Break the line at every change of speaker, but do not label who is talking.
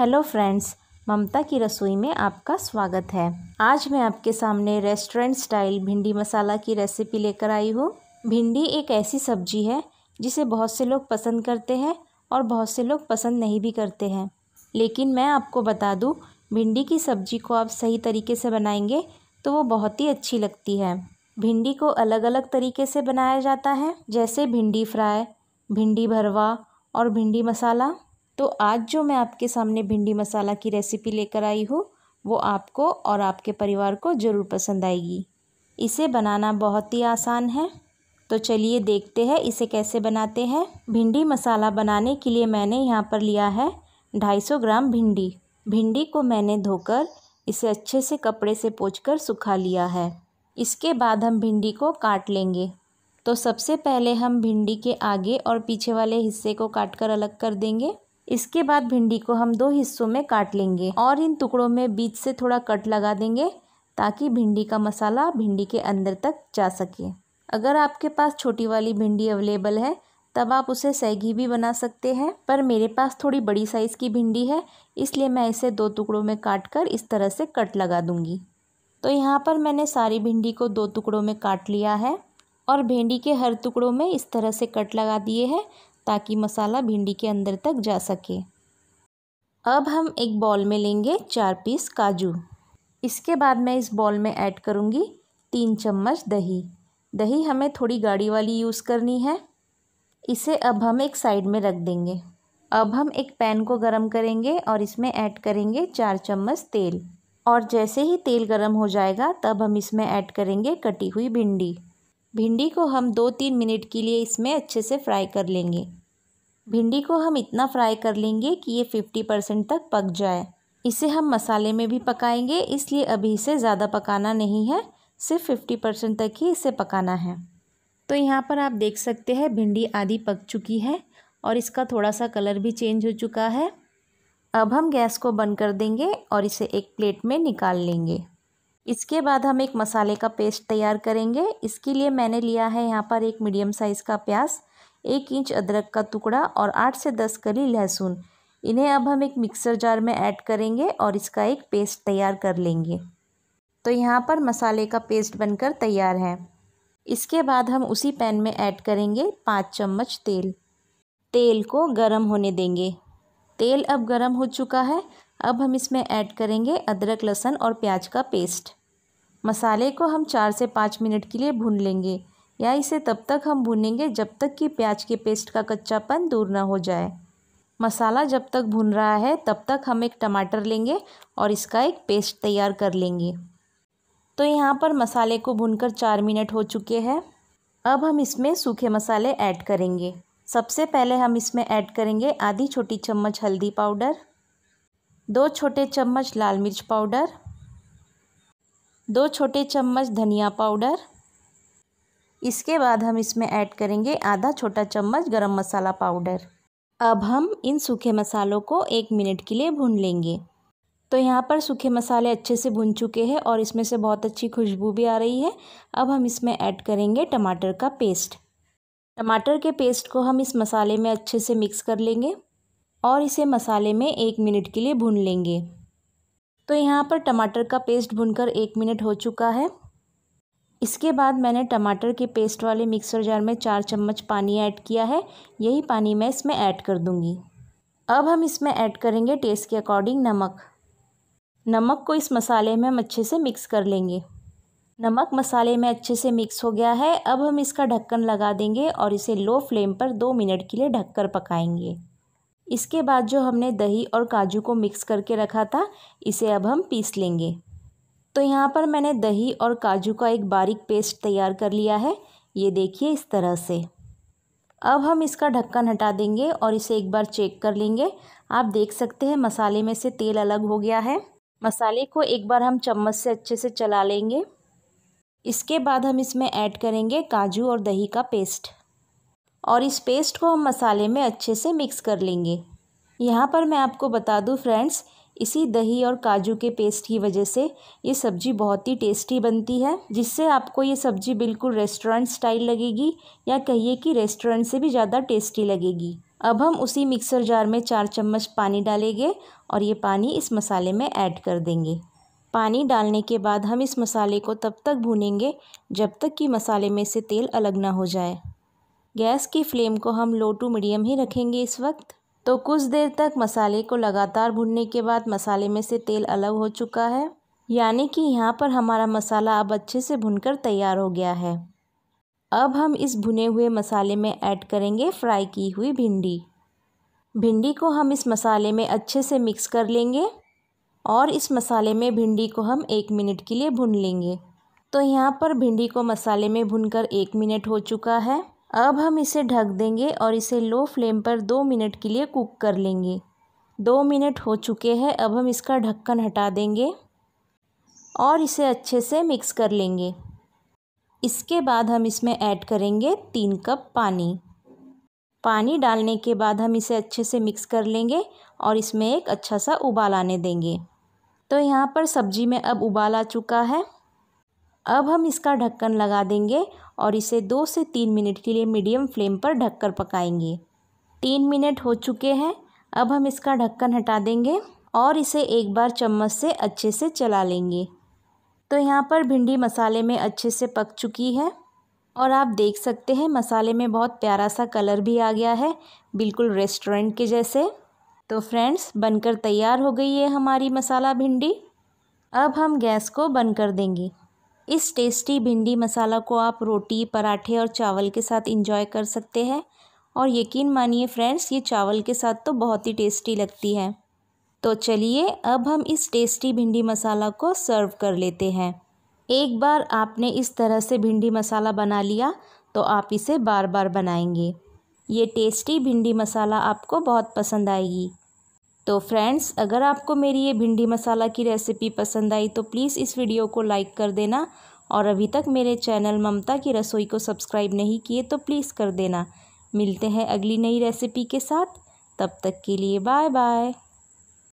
hello friends ममता की रसोई में आपका स्वागत है आज मैं आपके सामने रेस्टोरेंट स्टाइल भिंडी मसाला की रेसिपी लेकर आई हूँ भिंडी एक ऐसी सब्जी है जिसे बहुत से लोग पसंद करते हैं और बहुत से लोग पसंद नहीं भी करते हैं लेकिन मैं आपको बता दूँ भिंडी की सब्जी को आप सही तरीके से बनाएंगे तो वो बहुत ही अच्छी लगती है भिंडी को अलग अलग तरीके से बनाया जाता है जैसे भिंडी फ्राई भिंडी भरवा और भिंडी मसाला तो आज जो मैं आपके सामने भिंडी मसाला की रेसिपी लेकर आई हूँ वो आपको और आपके परिवार को ज़रूर पसंद आएगी इसे बनाना बहुत ही आसान है तो चलिए देखते हैं इसे कैसे बनाते हैं भिंडी मसाला बनाने के लिए मैंने यहाँ पर लिया है 250 ग्राम भिंडी भिंडी को मैंने धोकर इसे अच्छे से कपड़े से पोंछकर सुखा लिया है इसके बाद हम भिंडी को काट लेंगे तो सबसे पहले हम भिंडी के आगे और पीछे वाले हिस्से को काट कर अलग कर देंगे इसके बाद भिंडी को हम दो हिस्सों में काट लेंगे और इन टुकड़ों में बीच से थोड़ा कट लगा देंगे ताकि भिंडी का मसाला भिंडी के अंदर तक जा सके अगर आपके पास छोटी वाली भिंडी अवेलेबल है तब आप उसे सैगी भी बना सकते हैं पर मेरे पास थोड़ी बड़ी साइज़ की भिंडी है इसलिए मैं इसे दो टुकड़ों में काट कर इस तरह से कट लगा दूँगी तो यहाँ पर मैंने सारी भिंडी को दो टुकड़ों में काट लिया है और भिंडी के हर टुकड़ों में इस तरह से कट लगा दिए हैं ताकि मसाला भिंडी के अंदर तक जा सके अब हम एक बॉल में लेंगे चार पीस काजू इसके बाद मैं इस बॉल में ऐड करूँगी तीन चम्मच दही दही हमें थोड़ी गाढ़ी वाली यूज़ करनी है इसे अब हम एक साइड में रख देंगे अब हम एक पैन को गरम करेंगे और इसमें ऐड करेंगे चार चम्मच तेल और जैसे ही तेल गरम हो जाएगा तब हम इसमें ऐड करेंगे कटी हुई भिंडी भिंडी को हम दो तीन मिनट के लिए इसमें अच्छे से फ्राई कर लेंगे भिंडी को हम इतना फ्राई कर लेंगे कि ये फिफ्टी परसेंट तक पक जाए इसे हम मसाले में भी पकाएंगे इसलिए अभी इसे ज़्यादा पकाना नहीं है सिर्फ फिफ्टी परसेंट तक ही इसे पकाना है तो यहाँ पर आप देख सकते हैं भिंडी आधी पक चुकी है और इसका थोड़ा सा कलर भी चेंज हो चुका है अब हम गैस को बंद कर देंगे और इसे एक प्लेट में निकाल लेंगे इसके बाद हम एक मसाले का पेस्ट तैयार करेंगे इसके लिए मैंने लिया है यहाँ पर एक मीडियम साइज़ का प्याज एक इंच अदरक का टुकड़ा और आठ से दस कली लहसुन इन्हें अब हम एक मिक्सर जार में ऐड करेंगे और इसका एक पेस्ट तैयार कर लेंगे तो यहाँ पर मसाले का पेस्ट बनकर तैयार है इसके बाद हम उसी पैन में ऐड करेंगे पाँच चम्मच तेल तेल को गरम होने देंगे तेल अब गरम हो चुका है अब हम इसमें ऐड करेंगे अदरक लहसुन और प्याज का पेस्ट मसाले को हम चार से पाँच मिनट के लिए भून लेंगे या इसे तब तक हम भूनेंगे जब तक कि प्याज के पेस्ट का कच्चापन दूर ना हो जाए मसाला जब तक भुन रहा है तब तक हम एक टमाटर लेंगे और इसका एक पेस्ट तैयार कर लेंगे तो यहाँ पर मसाले को भुनकर चार मिनट हो चुके हैं अब हम इसमें सूखे मसाले ऐड करेंगे सबसे पहले हम इसमें ऐड करेंगे आधी छोटी चम्मच हल्दी पाउडर दो छोटे चम्मच लाल मिर्च पाउडर दो छोटे चम्मच धनिया पाउडर इसके बाद हम इसमें ऐड करेंगे आधा छोटा चम्मच गरम मसाला पाउडर अब हम इन सूखे मसालों को एक मिनट के लिए भून लेंगे तो यहाँ पर सूखे मसाले अच्छे से भुन चुके हैं और इसमें से बहुत अच्छी खुशबू भी आ रही है अब हम इसमें ऐड करेंगे टमाटर का पेस्ट टमाटर के पेस्ट को हम इस मसाले में अच्छे से मिक्स कर लेंगे और इसे मसाले में एक मिनट के लिए भून लेंगे तो यहाँ पर टमाटर का पेस्ट भुनकर एक मिनट हो चुका है इसके बाद मैंने टमाटर के पेस्ट वाले मिक्सर जार में चार चम्मच पानी ऐड किया है यही पानी मैं इसमें ऐड कर दूंगी अब हम इसमें ऐड करेंगे टेस्ट के अकॉर्डिंग नमक नमक को इस मसाले में हम अच्छे से मिक्स कर लेंगे नमक मसाले में अच्छे से मिक्स हो गया है अब हम इसका ढक्कन लगा देंगे और इसे लो फ्लेम पर दो मिनट के लिए ढककर पकाएंगे इसके बाद जो हमने दही और काजू को मिक्स करके रखा था इसे अब हम पीस लेंगे तो यहाँ पर मैंने दही और काजू का एक बारीक पेस्ट तैयार कर लिया है ये देखिए इस तरह से अब हम इसका ढक्कन हटा देंगे और इसे एक बार चेक कर लेंगे आप देख सकते हैं मसाले में से तेल अलग हो गया है मसाले को एक बार हम चम्मच से अच्छे से चला लेंगे इसके बाद हम इसमें ऐड करेंगे काजू और दही का पेस्ट और इस पेस्ट को हम मसाले में अच्छे से मिक्स कर लेंगे यहाँ पर मैं आपको बता दूँ फ्रेंड्स इसी दही और काजू के पेस्ट की वजह से ये सब्ज़ी बहुत ही टेस्टी बनती है जिससे आपको ये सब्ज़ी बिल्कुल रेस्टोरेंट स्टाइल लगेगी या कहिए कि रेस्टोरेंट से भी ज़्यादा टेस्टी लगेगी अब हम उसी मिक्सर जार में चार चम्मच पानी डालेंगे और ये पानी इस मसाले में ऐड कर देंगे पानी डालने के बाद हम इस मसाले को तब तक भूनेंगे जब तक कि मसाले में से तेल अलग ना हो जाए गैस की फ्लेम को हम लो टू मीडियम ही रखेंगे इस वक्त तो कुछ देर तक मसाले को लगातार भुनने के बाद मसाले में से तेल अलग हो चुका है यानी कि यहाँ पर हमारा मसाला अब अच्छे से भुनकर तैयार हो गया है अब हम इस भुने हुए मसाले में ऐड करेंगे फ्राई की हुई भिंडी भिंडी को हम इस मसाले में अच्छे से मिक्स कर लेंगे और इस मसाले में भिंडी को हम एक मिनट के लिए भून लेंगे तो यहाँ पर भिंडी को मसाले में कर एक मिनट हो चुका है अब हम इसे ढक देंगे और इसे लो फ्लेम पर दो मिनट के लिए कुक कर लेंगे दो मिनट हो चुके हैं अब हम इसका ढक्कन हटा देंगे और इसे अच्छे से मिक्स कर लेंगे इसके बाद हम इसमें ऐड करेंगे तीन कप पानी पानी डालने के बाद हम इसे अच्छे से मिक्स कर लेंगे और इसमें एक अच्छा सा उबाल आने देंगे तो यहाँ पर सब्जी में अब उबाल आ चुका है अब हम इसका ढक्कन लगा देंगे और इसे दो से तीन मिनट के लिए मीडियम फ्लेम पर ढककर पकाएंगे तीन मिनट हो चुके हैं अब हम इसका ढक्कन हटा देंगे और इसे एक बार चम्मच से अच्छे से चला लेंगे तो यहाँ पर भिंडी मसाले में अच्छे से पक चुकी है और आप देख सकते हैं मसाले में बहुत प्यारा सा कलर भी आ गया है बिल्कुल रेस्टोरेंट के जैसे तो फ्रेंड्स बनकर तैयार हो गई है हमारी मसाला भिंडी अब हम गैस को बंद कर देंगे इस टेस्टी भिंडी मसाला को आप रोटी पराठे और चावल के साथ इंजॉय कर सकते हैं और यकीन मानिए फ्रेंड्स ये चावल के साथ तो बहुत ही टेस्टी लगती है तो चलिए अब हम इस टेस्टी भिंडी मसाला को सर्व कर लेते हैं एक बार आपने इस तरह से भिंडी मसाला बना लिया तो आप इसे बार बार बनाएंगे ये टेस्टी भिंडी मसाला आपको बहुत पसंद आएगी तो फ्रेंड्स अगर आपको मेरी ये भिंडी मसाला की रेसिपी पसंद आई तो प्लीज़ इस वीडियो को लाइक कर देना और अभी तक मेरे चैनल ममता की रसोई को सब्सक्राइब नहीं किए तो प्लीज़ कर देना मिलते हैं अगली नई रेसिपी के साथ तब तक के लिए बाय बाय